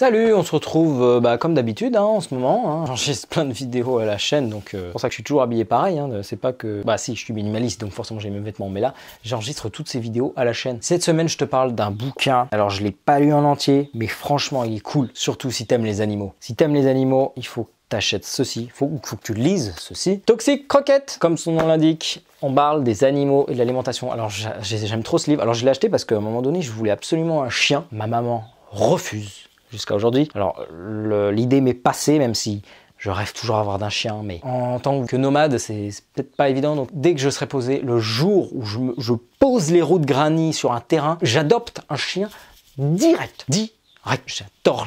Salut, on se retrouve euh, bah, comme d'habitude hein, en ce moment. Hein. J'enregistre plein de vidéos à la chaîne, donc euh, c'est pour ça que je suis toujours habillé pareil. Hein. Euh, c'est pas que. Bah si, je suis minimaliste, donc forcément j'ai mes vêtements, mais là, j'enregistre toutes ces vidéos à la chaîne. Cette semaine, je te parle d'un bouquin. Alors, je l'ai pas lu en entier, mais franchement, il est cool, surtout si t'aimes les animaux. Si t'aimes les animaux, il faut que t'achètes ceci, faut, faut que tu lises ceci. Toxic Croquette, comme son nom l'indique, on parle des animaux et de l'alimentation. Alors j'aime trop ce livre. Alors je l'ai acheté parce qu'à un moment donné, je voulais absolument un chien. Ma maman refuse jusqu'à aujourd'hui. Alors l'idée m'est passée, même si je rêve toujours d'avoir avoir d'un chien, mais en tant que nomade, c'est peut-être pas évident. Donc, dès que je serai posé, le jour où je, je pose les roues de granit sur un terrain, j'adopte un chien direct. Direct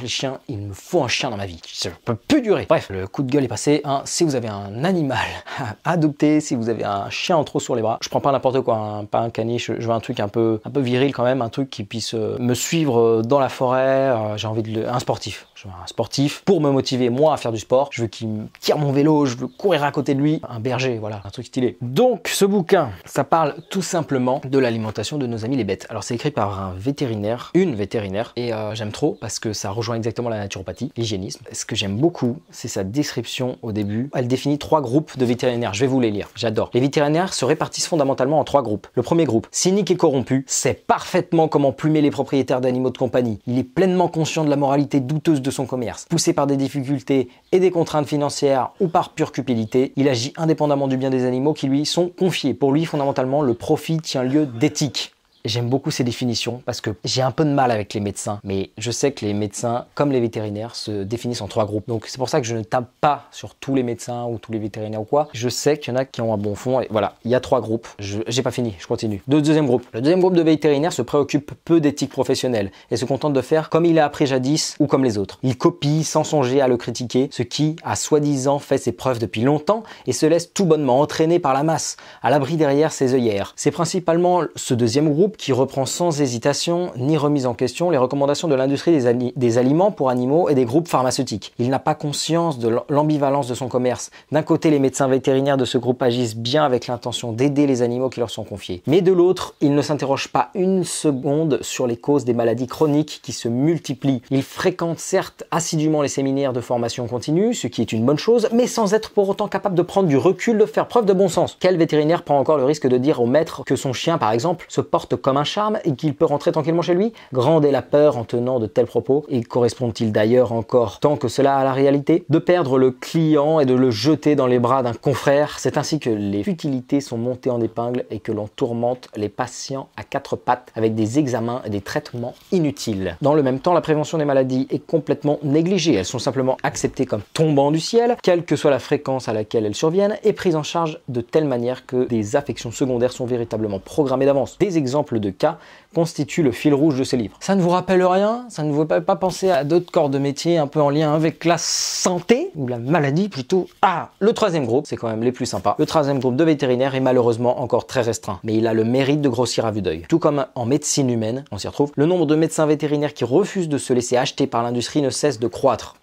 les chiens, il me faut un chien dans ma vie, ça peut plus durer. Bref, le coup de gueule est passé. Hein. si vous avez un animal à adopter, si vous avez un chien en trop sur les bras, je prends pas n'importe quoi, hein. pas un caniche, je veux un truc un peu, un peu viril quand même, un truc qui puisse euh, me suivre euh, dans la forêt, euh, j'ai envie de le... un sportif, je veux un sportif pour me motiver moi à faire du sport, je veux qu'il me tire mon vélo, je veux courir à côté de lui, un berger, voilà, un truc stylé. Donc ce bouquin, ça parle tout simplement de l'alimentation de nos amis les bêtes. Alors c'est écrit par un vétérinaire, une vétérinaire, et j'aime trop parce que ça rejoint exactement la naturopathie, l'hygiénisme. Ce que j'aime beaucoup, c'est sa description au début. Elle définit trois groupes de vétérinaires. Je vais vous les lire, j'adore. Les vétérinaires se répartissent fondamentalement en trois groupes. Le premier groupe, cynique et corrompu, sait parfaitement comment plumer les propriétaires d'animaux de compagnie. Il est pleinement conscient de la moralité douteuse de son commerce. Poussé par des difficultés et des contraintes financières ou par pure cupidité, il agit indépendamment du bien des animaux qui lui sont confiés. Pour lui, fondamentalement, le profit tient lieu d'éthique. J'aime beaucoup ces définitions parce que j'ai un peu de mal avec les médecins, mais je sais que les médecins, comme les vétérinaires, se définissent en trois groupes. Donc c'est pour ça que je ne tape pas sur tous les médecins ou tous les vétérinaires ou quoi. Je sais qu'il y en a qui ont un bon fond. Et voilà, il y a trois groupes. J'ai pas fini, je continue. deuxième groupe. Le deuxième groupe de vétérinaires se préoccupe peu d'éthique professionnelle et se contente de faire comme il a appris jadis ou comme les autres. Il copie sans songer à le critiquer, ce qui a soi-disant fait ses preuves depuis longtemps et se laisse tout bonnement entraîner par la masse, à l'abri derrière ses œillères. C'est principalement ce deuxième groupe qui reprend sans hésitation ni remise en question les recommandations de l'industrie des, des, aliments pour animaux et des groupes pharmaceutiques. Il n'a pas conscience de l'ambivalence de son commerce. D'un côté, les médecins vétérinaires de ce groupe agissent bien avec l'intention d'aider les animaux qui leur sont confiés. Mais de l'autre, il ne s'interroge pas une seconde sur les causes des maladies chroniques qui se multiplient. Il fréquente certes assidûment les séminaires de formation continue, ce qui est une bonne chose, mais sans être pour autant capable de prendre du recul, de faire preuve de bon sens. Quel vétérinaire prend encore le risque de dire au maître que son chien, par exemple, se porte comme un charme et qu'il peut rentrer tranquillement chez lui Grande est la peur en tenant de tels propos et correspond-il d'ailleurs encore tant que cela à la réalité De perdre le client et de le jeter dans les bras d'un confrère, c'est ainsi que les futilités sont montées en épingle et que l'on tourmente les patients à quatre pattes avec des examens et des traitements inutiles. Dans le même temps, la prévention des maladies est complètement négligée, elles sont simplement acceptées comme tombant du ciel, quelle que soit la fréquence à laquelle elles surviennent, et prises en charge de telle manière que des affections secondaires sont véritablement programmées d'avance. Des exemples de cas constitue le fil rouge de ces livres. Ça ne vous rappelle rien Ça ne vous fait pas penser à d'autres corps de métier un peu en lien avec la santé ou la maladie plutôt Ah Le troisième groupe, c'est quand même les plus sympas. Le troisième groupe de vétérinaires est malheureusement encore très restreint, mais il a le mérite de grossir à vue d'œil. Tout comme en médecine humaine, on s'y retrouve, le nombre de médecins vétérinaires qui refusent de se laisser acheter par l'industrie ne cesse de croître.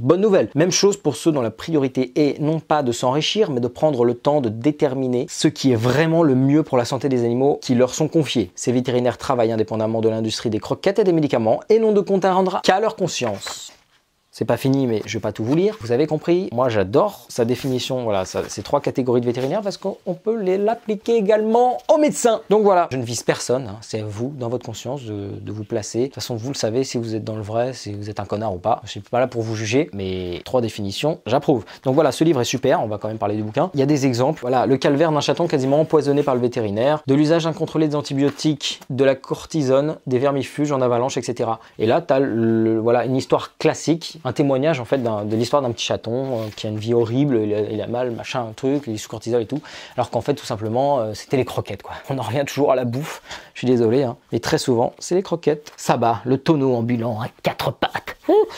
Bonne nouvelle. Même chose pour ceux dont la priorité est non pas de s'enrichir, mais de prendre le temps de déterminer ce qui est vraiment le mieux pour la santé des animaux qui leur sont confiés. Ces vétérinaires travaillent indépendamment de l'industrie des croquettes et des médicaments et n'ont de compte à rendre qu'à leur conscience. C'est pas fini, mais je vais pas tout vous lire. Vous avez compris, moi j'adore sa définition, voilà, ces trois catégories de vétérinaires, parce qu'on peut l'appliquer également aux médecins. Donc voilà, je ne vise personne, hein. c'est à vous, dans votre conscience, de, vous placer. De toute façon, vous le savez si vous êtes dans le vrai, si vous êtes un connard ou pas. Je suis pas là pour vous juger, mais trois définitions, j'approuve. Donc voilà, ce livre est super, on va quand même parler du bouquin. Il y a des exemples, voilà, le calvaire d'un chaton quasiment empoisonné par le vétérinaire, de l'usage incontrôlé des antibiotiques, de la cortisone, des vermifuges en avalanche, etc. Et là, tu voilà, une histoire classique un témoignage en fait de l'histoire d'un petit chaton euh, qui a une vie horrible, il a, mal, machin, un truc, il est sous cortisol et tout. Alors qu'en fait, tout simplement, euh, c'était les croquettes quoi. On en revient toujours à la bouffe. Je suis désolé, hein. mais très souvent, c'est les croquettes. Ça bat le tonneau ambulant à hein. quatre pattes.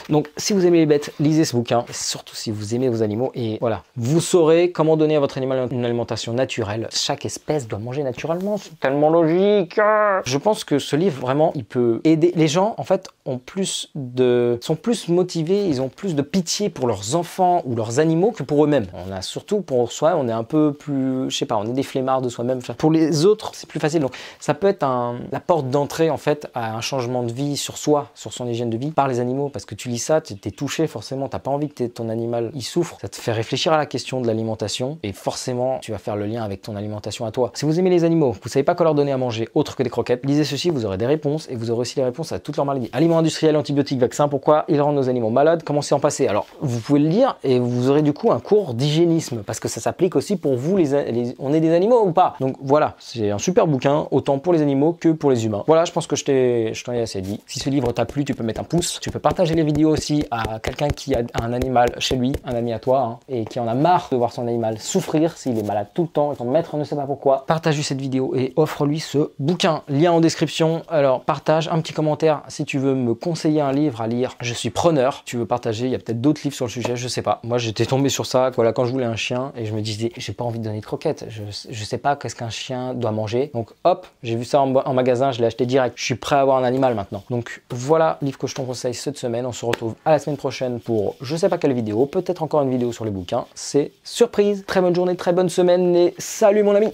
Donc, si vous aimez les bêtes, lisez ce bouquin, surtout si vous aimez vos animaux. Et voilà, vous saurez comment donner à votre animal une alimentation naturelle. Chaque espèce doit manger naturellement, c'est tellement logique. Hein. Je pense que ce livre, vraiment, il peut aider. Les gens, en fait, ont plus de... sont plus motivés, ils ont plus de pitié pour leurs enfants ou leurs animaux que pour eux-mêmes. On a surtout pour soi, on est un peu plus, je sais pas, on est des flemmards de soi-même. Pour les autres, c'est plus facile. Donc, ça peut être un... la porte d'entrée, en fait, à un changement de vie sur soi, sur son hygiène de vie, par les animaux, parce que tu lis ça, tu es touché forcément, t'as pas envie que ton animal y souffre. Ça te fait réfléchir à la question de l'alimentation et forcément, tu vas faire le lien avec ton alimentation à toi. Si vous aimez les animaux, vous savez pas quoi leur donner à manger autre que des croquettes, lisez ceci, vous aurez des réponses et vous aurez aussi les réponses à toutes leurs maladies. Aliments industriels, antibiotiques, vaccins, pourquoi ils rendent nos animaux malades, comment s'y en passer Alors, vous pouvez le lire et vous aurez du coup un cours d'hygiénisme parce que ça s'applique aussi pour vous, les, on est des animaux ou pas Donc voilà, c'est un super bouquin, autant pour les animaux que pour les humains. Voilà, je pense que je t'en ai, ai assez dit. Si ce livre t'a plu, tu peux mettre un pouce, tu peux partager les vidéo aussi à quelqu'un qui a un animal chez lui, un ami à toi, hein, et qui en a marre de voir son animal souffrir, s'il est malade tout le temps, et son maître ne sait pas pourquoi, partage cette vidéo et offre-lui ce bouquin. Lien en description. Alors partage un petit commentaire si tu veux me conseiller un livre à lire. Je suis preneur. Tu veux partager, il y a peut-être d'autres livres sur le sujet, je sais pas. Moi j'étais tombé sur ça voilà, quand je voulais un chien et je me disais j'ai pas envie de donner de croquettes, je, je sais pas qu'est-ce qu'un chien doit manger. Donc hop, j'ai vu ça en, magasin, je l'ai acheté direct. Je suis prêt à avoir un animal maintenant. Donc voilà, livre que je te conseille cette semaine se retrouve à la semaine prochaine pour je sais pas quelle vidéo, peut-être encore une vidéo sur les bouquins. C'est surprise. Très bonne journée, très bonne semaine et salut mon ami